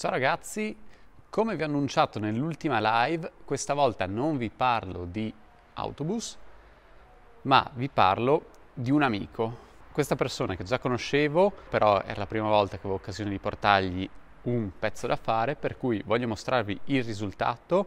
Ciao ragazzi, come vi ho annunciato nell'ultima live, questa volta non vi parlo di autobus, ma vi parlo di un amico. Questa persona che già conoscevo, però era la prima volta che avevo occasione di portargli un pezzo da fare, per cui voglio mostrarvi il risultato.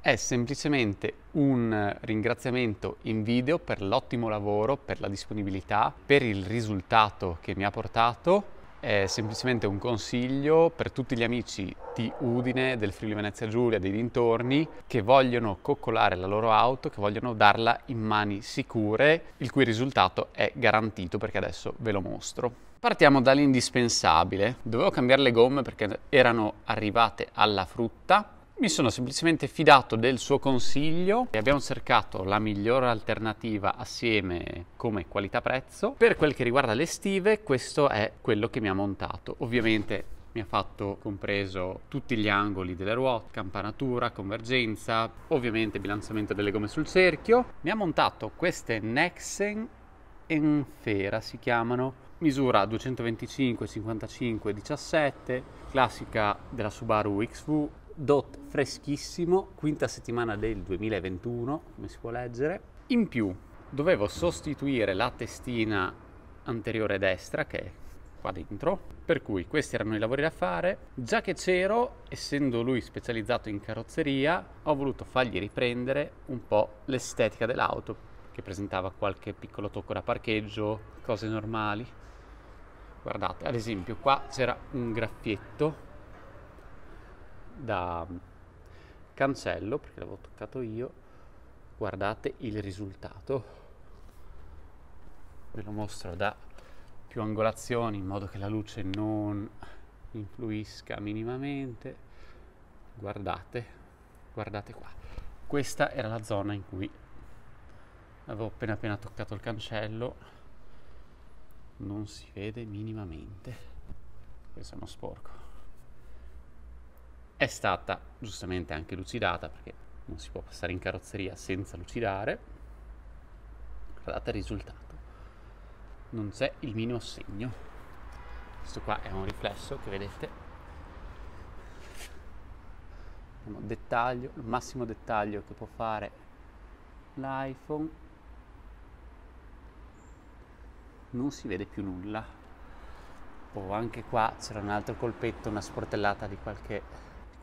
È semplicemente un ringraziamento in video per l'ottimo lavoro, per la disponibilità, per il risultato che mi ha portato è semplicemente un consiglio per tutti gli amici di Udine, del Friuli Venezia Giulia, dei dintorni, che vogliono coccolare la loro auto, che vogliono darla in mani sicure, il cui risultato è garantito perché adesso ve lo mostro. Partiamo dall'indispensabile. Dovevo cambiare le gomme perché erano arrivate alla frutta mi sono semplicemente fidato del suo consiglio e abbiamo cercato la migliore alternativa assieme come qualità-prezzo. Per quel che riguarda le stive, questo è quello che mi ha montato. Ovviamente mi ha fatto compreso tutti gli angoli delle ruote, campanatura, convergenza, ovviamente bilanciamento delle gomme sul cerchio. Mi ha montato queste Nexen Enfera si chiamano misura 225 55 17 classica della Subaru XV DOT freschissimo, quinta settimana del 2021, come si può leggere. In più dovevo sostituire la testina anteriore destra, che è qua dentro, per cui questi erano i lavori da fare. Già che c'ero, essendo lui specializzato in carrozzeria, ho voluto fargli riprendere un po' l'estetica dell'auto, che presentava qualche piccolo tocco da parcheggio, cose normali. Guardate, ad esempio qua c'era un graffietto da mm, cancello perché l'avevo toccato io guardate il risultato ve lo mostro da più angolazioni in modo che la luce non influisca minimamente guardate guardate qua questa era la zona in cui avevo appena appena toccato il cancello non si vede minimamente questo è uno sporco è stata giustamente anche lucidata perché non si può passare in carrozzeria senza lucidare. Guardate il risultato. Non c'è il minimo segno. Questo qua è un riflesso che vedete. Dettaglio, il massimo dettaglio che può fare l'iPhone. Non si vede più nulla. Oh, anche qua c'era un altro colpetto, una sportellata di qualche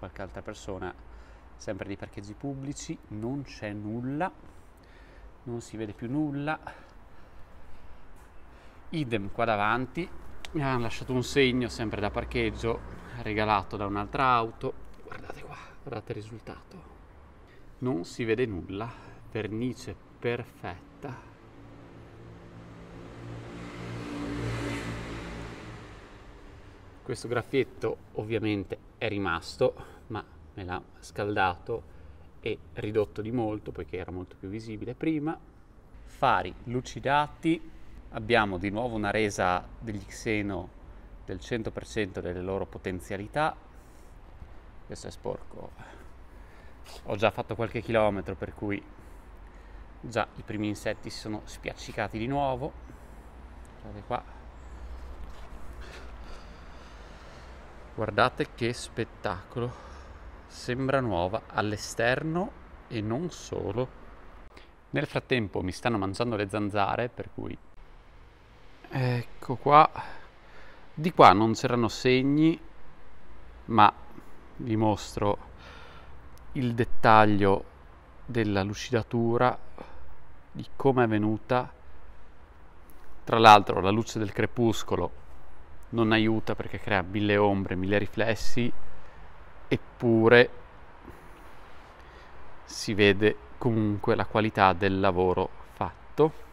qualche altra persona, sempre nei parcheggi pubblici, non c'è nulla, non si vede più nulla. Idem qua davanti, mi hanno lasciato un segno sempre da parcheggio, regalato da un'altra auto. Guardate qua, guardate il risultato. Non si vede nulla, vernice perfetta. questo graffietto ovviamente è rimasto ma me l'ha scaldato e ridotto di molto poiché era molto più visibile prima fari lucidati abbiamo di nuovo una resa degli xeno del 100% delle loro potenzialità questo è sporco ho già fatto qualche chilometro per cui già i primi insetti si sono spiaccicati di nuovo guardate qua Guardate che spettacolo. Sembra nuova all'esterno e non solo. Nel frattempo mi stanno mangiando le zanzare, per cui... Ecco qua. Di qua non c'erano segni, ma vi mostro il dettaglio della lucidatura, di come è venuta. Tra l'altro la luce del crepuscolo non aiuta perché crea mille ombre, mille riflessi, eppure si vede comunque la qualità del lavoro fatto.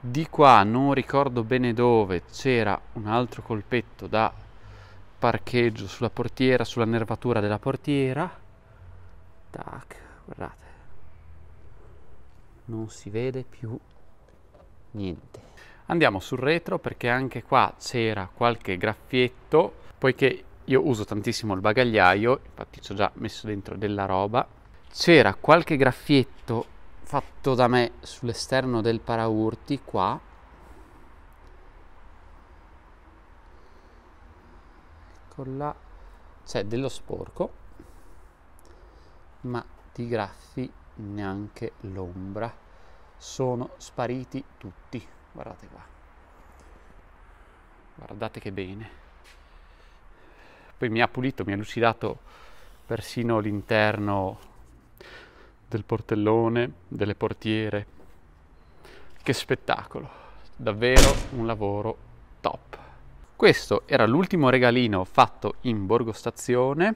Di qua non ricordo bene dove c'era un altro colpetto da parcheggio sulla portiera, sulla nervatura della portiera. Tac, guardate. Non si vede più niente. Andiamo sul retro perché anche qua c'era qualche graffietto, poiché io uso tantissimo il bagagliaio, infatti ci ho già messo dentro della roba. C'era qualche graffietto fatto da me sull'esterno del paraurti qua. Ecco c'è dello sporco, ma di graffi neanche l'ombra. Sono spariti tutti guardate qua guardate che bene poi mi ha pulito mi ha lucidato persino l'interno del portellone delle portiere che spettacolo davvero un lavoro top questo era l'ultimo regalino fatto in Borgo Stazione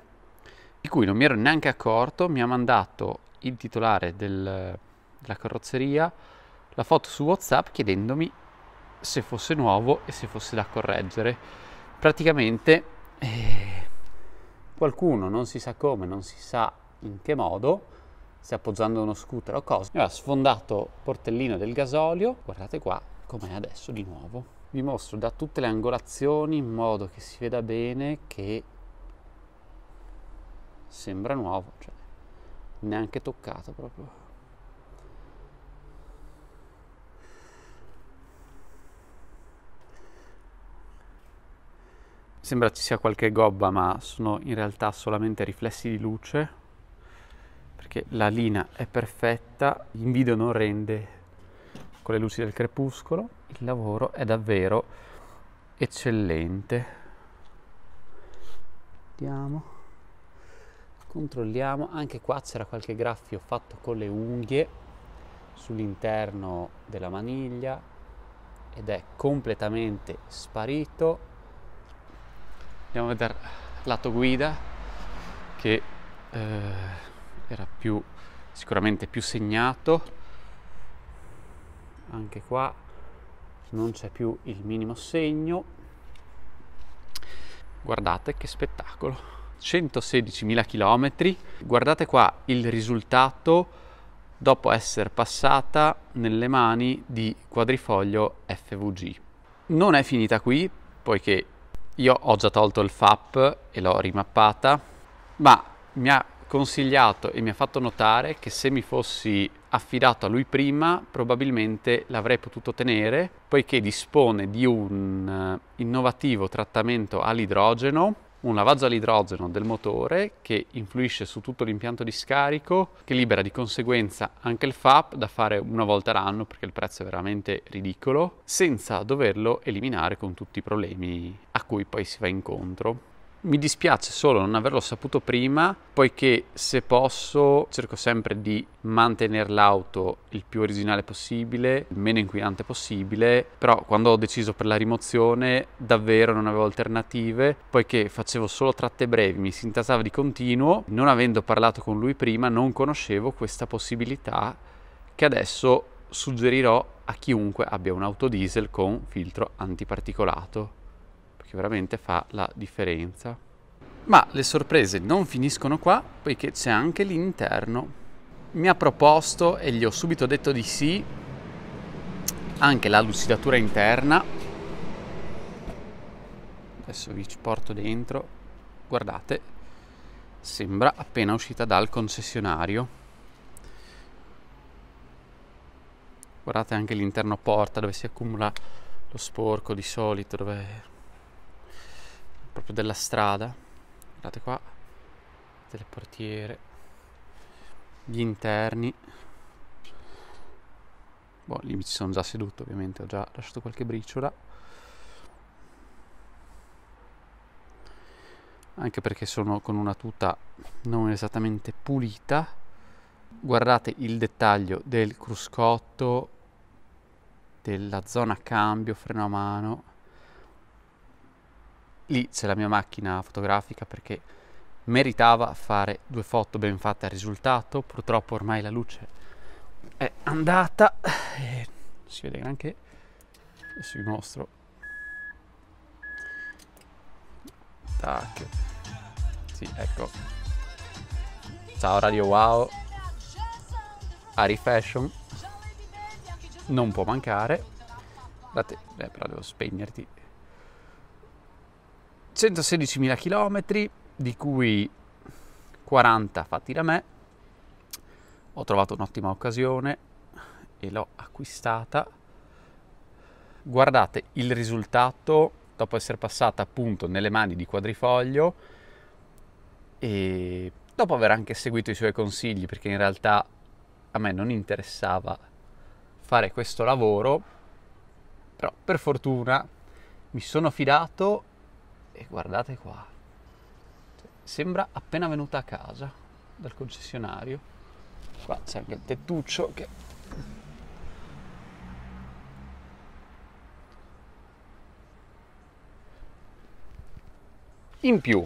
di cui non mi ero neanche accorto mi ha mandato il titolare del, della carrozzeria la foto su WhatsApp chiedendomi se fosse nuovo e se fosse da correggere. Praticamente eh, qualcuno, non si sa come, non si sa in che modo, si appoggiando uno scooter o cosa, mi ha sfondato il portellino del gasolio, guardate qua com'è adesso di nuovo. Vi mostro da tutte le angolazioni in modo che si veda bene che sembra nuovo, cioè neanche toccato proprio. sembra ci sia qualche gobba, ma sono in realtà solamente riflessi di luce, perché la linea è perfetta, in video non rende con le luci del crepuscolo, il lavoro è davvero eccellente. Vediamo, controlliamo, anche qua c'era qualche graffio fatto con le unghie sull'interno della maniglia ed è completamente sparito andiamo a vedere lato guida che eh, era più sicuramente più segnato anche qua non c'è più il minimo segno guardate che spettacolo 116.000 km guardate qua il risultato dopo essere passata nelle mani di quadrifoglio FVG non è finita qui poiché io ho già tolto il FAP e l'ho rimappata, ma mi ha consigliato e mi ha fatto notare che se mi fossi affidato a lui prima probabilmente l'avrei potuto tenere, poiché dispone di un eh, innovativo trattamento all'idrogeno un lavaggio all'idrogeno del motore che influisce su tutto l'impianto di scarico, che libera di conseguenza anche il FAP da fare una volta l'anno perché il prezzo è veramente ridicolo, senza doverlo eliminare con tutti i problemi a cui poi si va incontro. Mi dispiace solo non averlo saputo prima, poiché se posso cerco sempre di mantenere l'auto il più originale possibile, il meno inquinante possibile, però quando ho deciso per la rimozione davvero non avevo alternative, poiché facevo solo tratte brevi, mi si di continuo, non avendo parlato con lui prima non conoscevo questa possibilità che adesso suggerirò a chiunque abbia un'auto diesel con filtro antiparticolato che veramente fa la differenza. Ma le sorprese non finiscono qua, poiché c'è anche l'interno. Mi ha proposto e gli ho subito detto di sì anche la lucidatura interna. Adesso vi ci porto dentro. Guardate, sembra appena uscita dal concessionario. Guardate anche l'interno porta dove si accumula lo sporco di solito, dove proprio della strada. Guardate qua, del portiere, gli interni. Boh, lì mi ci sono già seduto ovviamente, ho già lasciato qualche briciola. Anche perché sono con una tuta non esattamente pulita. Guardate il dettaglio del cruscotto, della zona cambio, freno a mano lì c'è la mia macchina fotografica perché meritava fare due foto ben fatte al risultato. Purtroppo ormai la luce è andata, eh, si vede neanche sul nostro. Tac. Sì, ecco. Ciao Radio Wow. Ari Fashion. Non può mancare. Date, eh, però devo spegnerti 116.000 km, di cui 40 fatti da me. Ho trovato un'ottima occasione e l'ho acquistata. Guardate il risultato dopo essere passata appunto nelle mani di Quadrifoglio e dopo aver anche seguito i suoi consigli perché in realtà a me non interessava fare questo lavoro, però per fortuna mi sono fidato e guardate qua, sembra appena venuta a casa dal concessionario. Qua c'è anche il tettuccio che... In più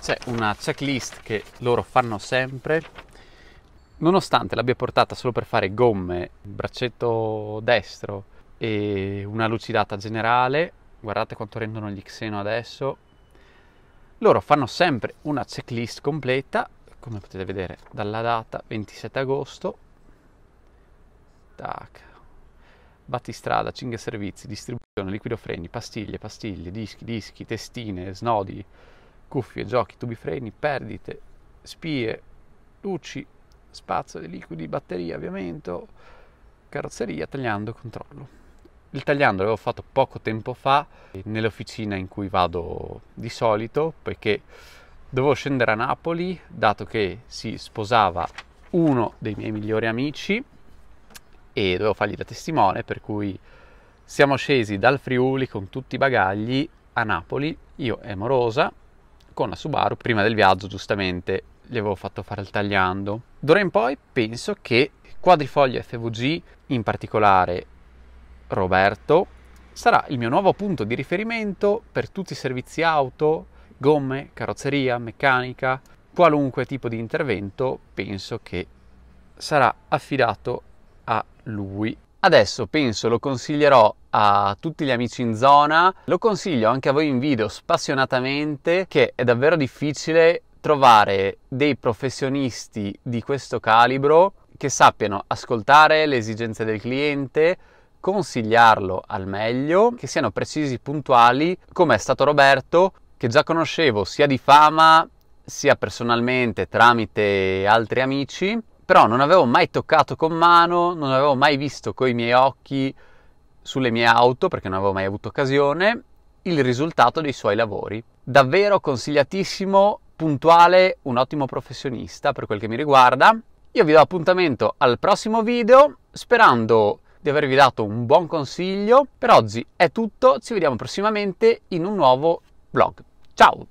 c'è una checklist che loro fanno sempre, nonostante l'abbia portata solo per fare gomme, braccetto destro e una lucidata generale, guardate quanto rendono gli Xeno adesso, loro fanno sempre una checklist completa, come potete vedere dalla data 27 agosto, tac, battistrada, cinghia servizi, distribuzione, liquido freni, pastiglie, pastiglie, dischi, dischi, testine, snodi, cuffie, giochi, tubi freni, perdite, spie, luci, spazio di liquidi, batteria, avviamento, carrozzeria, tagliando, controllo. Il tagliando l'avevo fatto poco tempo fa nell'officina in cui vado di solito perché dovevo scendere a Napoli dato che si sposava uno dei miei migliori amici e dovevo fargli da testimone per cui siamo scesi dal Friuli con tutti i bagagli a Napoli, io e Morosa con la Subaru prima del viaggio giustamente gli avevo fatto fare il tagliando. D'ora in poi penso che quadrifoglio FVG in particolare Roberto sarà il mio nuovo punto di riferimento per tutti i servizi auto, gomme, carrozzeria, meccanica, qualunque tipo di intervento penso che sarà affidato a lui. Adesso penso lo consiglierò a tutti gli amici in zona, lo consiglio anche a voi in video spassionatamente che è davvero difficile trovare dei professionisti di questo calibro che sappiano ascoltare le esigenze del cliente, consigliarlo al meglio, che siano precisi, puntuali, come è stato Roberto, che già conoscevo sia di fama sia personalmente tramite altri amici, però non avevo mai toccato con mano, non avevo mai visto coi miei occhi sulle mie auto perché non avevo mai avuto occasione il risultato dei suoi lavori. Davvero consigliatissimo, puntuale, un ottimo professionista per quel che mi riguarda. Io vi do appuntamento al prossimo video sperando di avervi dato un buon consiglio. Per oggi è tutto, ci vediamo prossimamente in un nuovo vlog. Ciao!